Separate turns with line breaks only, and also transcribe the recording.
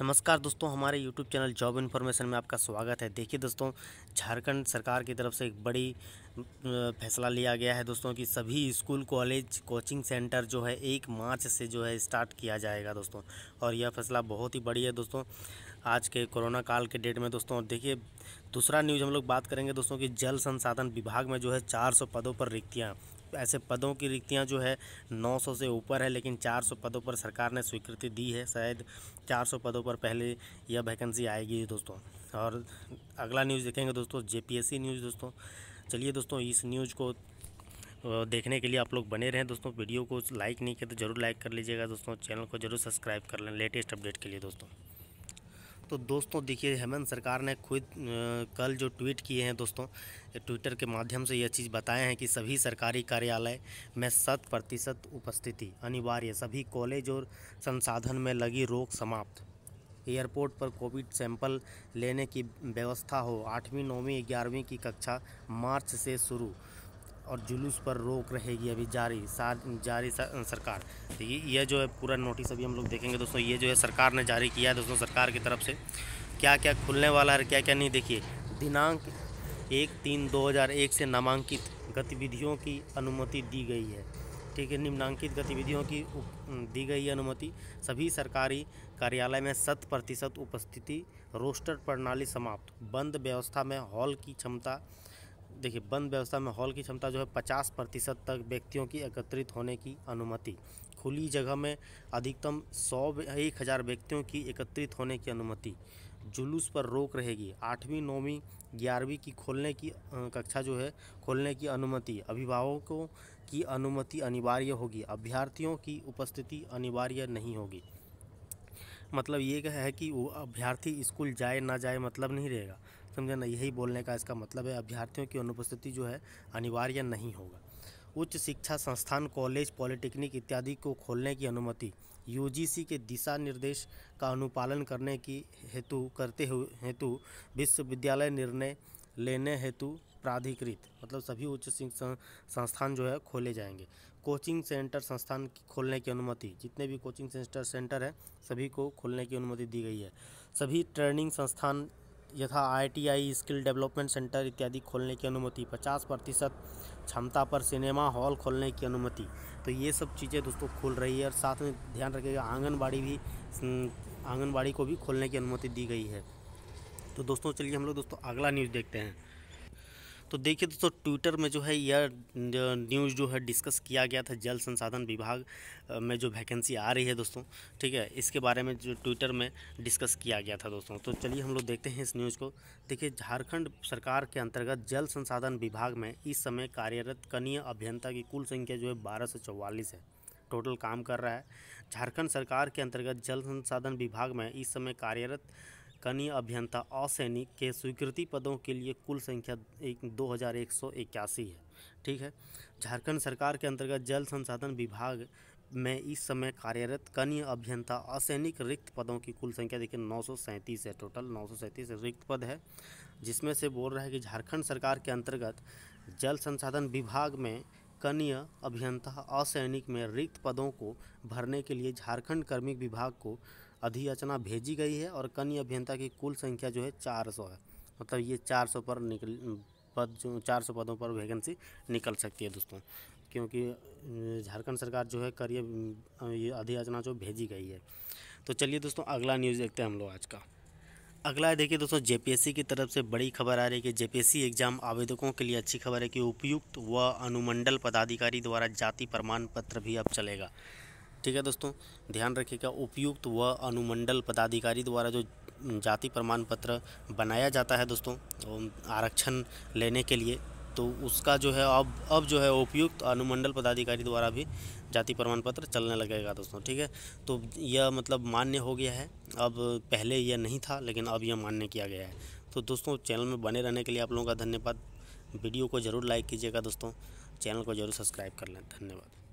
नमस्कार दोस्तों हमारे YouTube चैनल जॉब इन्फॉर्मेशन में आपका स्वागत है देखिए दोस्तों झारखंड सरकार की तरफ से एक बड़ी फैसला लिया गया है दोस्तों कि सभी स्कूल कॉलेज कोचिंग सेंटर जो है एक मार्च से जो है स्टार्ट किया जाएगा दोस्तों और यह फैसला बहुत ही बड़ी है दोस्तों आज के कोरोना काल के डेट में दोस्तों और देखिए दूसरा न्यूज़ हम लोग बात करेंगे दोस्तों कि जल संसाधन विभाग में जो है चार सौ पदों पर रिक्तियाँ ऐसे पदों की रिक्तियां जो है 900 से ऊपर है लेकिन 400 पदों पर सरकार ने स्वीकृति दी है शायद 400 पदों पर पहले यह वैकेंसी आएगी दोस्तों और अगला न्यूज़ देखेंगे दोस्तों जे न्यूज़ दोस्तों चलिए दोस्तों इस न्यूज़ को देखने के लिए आप लोग बने रहें दोस्तों वीडियो को लाइक नहीं किया तो जरूर लाइक कर लीजिएगा दोस्तों चैनल को जरूर सब्सक्राइब कर लें लेटेस्ट अपडेट के लिए दोस्तों तो दोस्तों देखिए हेमंत सरकार ने खुद कल जो ट्वीट किए हैं दोस्तों ट्विटर के माध्यम से यह चीज़ बताए हैं कि सभी सरकारी कार्यालय में शत प्रतिशत उपस्थिति अनिवार्य सभी कॉलेज और संसाधन में लगी रोक समाप्त एयरपोर्ट पर कोविड सैंपल लेने की व्यवस्था हो आठवीं नौवीं ग्यारहवीं की कक्षा मार्च से शुरू और जुलूस पर रोक रहेगी अभी जारी सार, जारी सार, सरकार तो ये यह जो है पूरा नोटिस अभी हम लोग देखेंगे दोस्तों ये जो है सरकार ने जारी किया है दोस्तों सरकार की तरफ से क्या क्या खुलने वाला है क्या क्या नहीं देखिए दिनांक एक तीन दो हज़ार एक से नामांकित गतिविधियों की अनुमति दी गई है ठीक है निम्नांकित गतिविधियों की दी गई अनुमति सभी सरकारी कार्यालय में शत प्रतिशत उपस्थिति रोस्टर प्रणाली समाप्त बंद व्यवस्था में हॉल की क्षमता देखिए बंद व्यवस्था में हॉल की क्षमता जो है 50 प्रतिशत तक व्यक्तियों की एकत्रित होने की अनुमति खुली जगह में अधिकतम सौ एक हज़ार व्यक्तियों की एकत्रित होने की अनुमति जुलूस पर रोक रहेगी आठवीं नौवीं ग्यारहवीं की खोलने की कक्षा जो है खोलने की अनुमति अभिभावकों की अनुमति अनिवार्य होगी अभ्यर्थियों की उपस्थिति अनिवार्य नहीं होगी मतलब ये है कि वो अभ्यर्थी स्कूल जाए ना जाए मतलब नहीं रहेगा ना यही बोलने का इसका मतलब है अभ्यर्थियों की अनुपस्थिति जो है अनिवार्य नहीं होगा उच्च शिक्षा संस्थान कॉलेज पॉलिटेक्निक इत्यादि को खोलने की अनुमति यूजीसी के दिशा निर्देश का अनुपालन करने की हेतु करते हुए हेतु विश्वविद्यालय निर्णय लेने हेतु प्राधिकृत मतलब सभी उच्च शिक्षा संस्थान जो है खोले जाएंगे कोचिंग सेंटर संस्थान खोलने की अनुमति जितने भी कोचिंग सेंटर सेंटर हैं सभी को खोलने की अनुमति दी गई है सभी ट्रेनिंग संस्थान यथा आईटीआई स्किल डेवलपमेंट सेंटर इत्यादि खोलने की अनुमति पचास प्रतिशत क्षमता पर सिनेमा हॉल खोलने की अनुमति तो ये सब चीज़ें दोस्तों खुल रही है और साथ में ध्यान रखिएगा आंगनबाड़ी भी आंगनबाड़ी को भी खोलने की अनुमति दी गई है तो दोस्तों चलिए हम लोग दोस्तों अगला न्यूज़ देखते हैं तो देखिए दोस्तों ट्विटर में जो है यह न्यूज़ जो है डिस्कस किया गया था जल संसाधन विभाग में जो वैकेंसी आ रही है दोस्तों ठीक है इसके बारे में जो ट्विटर में डिस्कस किया गया था दोस्तों तो चलिए हम लोग देखते हैं इस न्यूज़ को देखिए झारखंड सरकार के अंतर्गत जल संसाधन विभाग में इस समय कार्यरत कनीय अभियंता की कुल संख्या जो है बारह है टोटल काम कर रहा है झारखंड सरकार के अंतर्गत जल संसाधन विभाग में इस समय कार्यरत कनीय अभियंता असैनिक के स्वीकृति पदों के लिए कुल संख्या एक दो हज़ार एक सौ इक्यासी है ठीक है झारखंड सरकार के अंतर्गत जल संसाधन विभाग में इस समय कार्यरत कनीय अभियंता असैनिक रिक्त पदों की कुल संख्या देखिए नौ सौ सैंतीस है टोटल नौ सौ सैंतीस रिक्त पद है जिसमें से बोल रहा है कि झारखंड सरकार के अंतर्गत जल संसाधन विभाग में कनीय अभियंता असैनिक में रिक्त पदों को भरने के लिए झारखंड कर्मिक विभाग को अधियाचना भेजी गई है और कन्या अभियंता की कुल संख्या जो है चार सौ है मतलब ये चार सौ पर निकल पद जो चार सौ पदों पर वैकेंसी निकल सकती है दोस्तों क्योंकि झारखंड सरकार जो है करिए ये अधियाचना जो भेजी गई है तो चलिए दोस्तों अगला न्यूज़ देखते हैं हम लोग आज का अगला है देखिए दोस्तों जेपीएससी की तरफ से बड़ी खबर आ रही है कि जेपीएससी एग्जाम आवेदकों के लिए अच्छी खबर है कि उपयुक्त व अनुमंडल पदाधिकारी द्वारा जाति प्रमाण पत्र भी अब चलेगा ठीक है दोस्तों ध्यान रखिएगा उपयुक्त व अनुमंडल पदाधिकारी द्वारा जो जाति प्रमाण पत्र बनाया जाता है दोस्तों आरक्षण लेने के लिए तो उसका जो है अब अब जो है उपयुक्त अनुमंडल पदाधिकारी द्वारा भी जाति प्रमाण पत्र चलने लगेगा दोस्तों ठीक है तो यह मतलब मान्य हो गया है अब पहले यह नहीं था लेकिन अब यह मान्य किया गया है तो दोस्तों चैनल में बने रहने के लिए आप लोगों का धन्यवाद वीडियो को ज़रूर लाइक कीजिएगा दोस्तों चैनल को ज़रूर सब्सक्राइब कर लें धन्यवाद